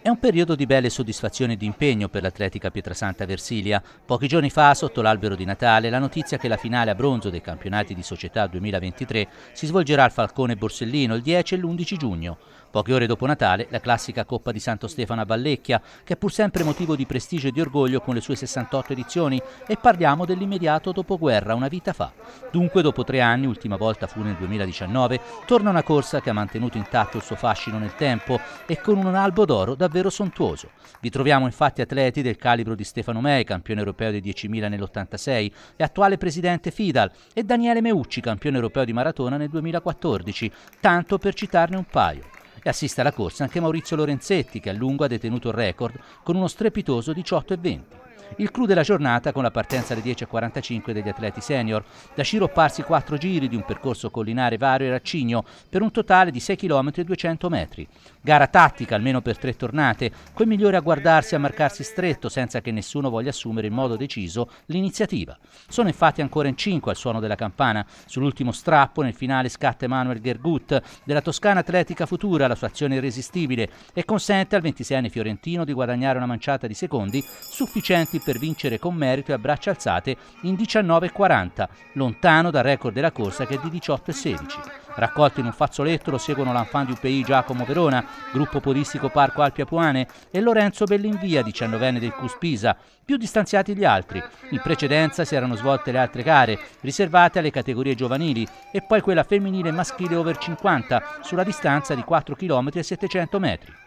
È un periodo di belle soddisfazioni e di impegno per l'Atletica Pietrasanta Versilia. Pochi giorni fa, sotto l'albero di Natale, la notizia che la finale a bronzo dei campionati di Società 2023 si svolgerà al Falcone Borsellino il 10 e l'11 giugno. Poche ore dopo Natale, la classica Coppa di Santo Stefano a Vallecchia, che è pur sempre motivo di prestigio e di orgoglio con le sue 68 edizioni, e parliamo dell'immediato dopoguerra, una vita fa. Dunque, dopo tre anni, ultima volta fu nel 2019, torna una corsa che ha mantenuto intatto il suo fascino nel tempo e con un albo d'oro davvero sontuoso. Vi troviamo infatti atleti del calibro di Stefano Mei, campione europeo dei 10.000 nell'86 e attuale presidente Fidal, e Daniele Meucci, campione europeo di maratona nel 2014, tanto per citarne un paio. E assiste alla corsa anche Maurizio Lorenzetti, che a lungo ha detenuto il record con uno strepitoso 18,20. Il clou della giornata con la partenza alle 10.45 degli atleti senior. Da sciropparsi quattro giri di un percorso collinare vario e raccigno per un totale di 6 km e 200 metri. Gara tattica almeno per tre tornate, coi migliori a guardarsi e a marcarsi stretto senza che nessuno voglia assumere in modo deciso l'iniziativa. Sono infatti ancora in cinque al suono della campana. Sull'ultimo strappo nel finale scatta Emanuel Gergut della Toscana Atletica Futura, la sua azione irresistibile e consente al 26enne fiorentino di guadagnare una manciata di secondi sufficienti minuti per vincere con merito e a braccia alzate in 19.40, lontano dal record della corsa che è di 18.16. Raccolti in un fazzoletto lo seguono l'Anfan di UPI Giacomo Verona, gruppo podistico Parco Alpi Apuane e Lorenzo Bellinvia, 19enne del Cuspisa, più distanziati gli altri. In precedenza si erano svolte le altre gare, riservate alle categorie giovanili e poi quella femminile e maschile over 50 sulla distanza di 4 km e 700 metri.